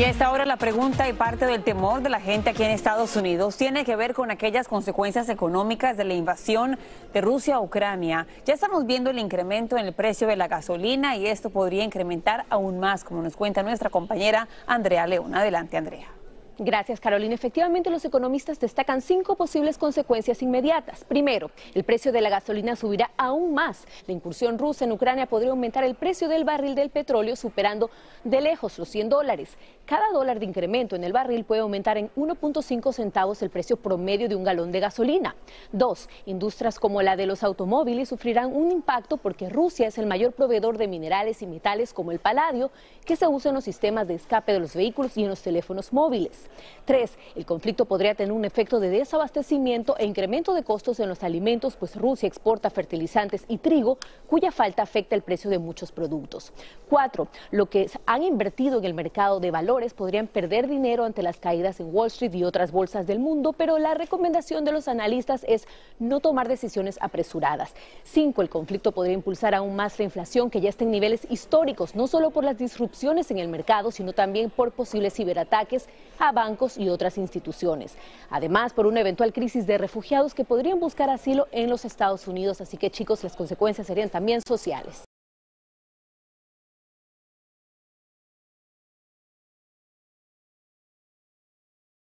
Y a esta hora la pregunta y parte del temor de la gente aquí en Estados Unidos tiene que ver con aquellas consecuencias económicas de la invasión de Rusia a Ucrania. Ya estamos viendo el incremento en el precio de la gasolina y esto podría incrementar aún más, como nos cuenta nuestra compañera Andrea León. Adelante, Andrea. Gracias, Carolina. Efectivamente, los economistas destacan cinco posibles consecuencias inmediatas. Primero, el precio de la gasolina subirá aún más. La incursión rusa en Ucrania podría aumentar el precio del barril del petróleo, superando de lejos los 100 dólares. Cada dólar de incremento en el barril puede aumentar en 1.5 centavos el precio promedio de un galón de gasolina. Dos, industrias como la de los automóviles sufrirán un impacto porque Rusia es el mayor proveedor de minerales y metales como el paladio, que se usa en los sistemas de escape de los vehículos y en los teléfonos móviles. Tres, el conflicto podría tener un efecto de desabastecimiento e incremento de costos en los alimentos, pues Rusia exporta fertilizantes y trigo, cuya falta afecta el precio de muchos productos. Cuatro, lo que han invertido en el mercado de valores podrían perder dinero ante las caídas en Wall Street y otras bolsas del mundo, pero la recomendación de los analistas es no tomar decisiones apresuradas. Cinco, el conflicto podría impulsar aún más la inflación, que ya está en niveles históricos, no solo por las disrupciones en el mercado, sino también por posibles ciberataques a bancos y otras instituciones. Además, por una eventual crisis de refugiados que podrían buscar asilo en los Estados Unidos. Así que chicos, las consecuencias serían también sociales.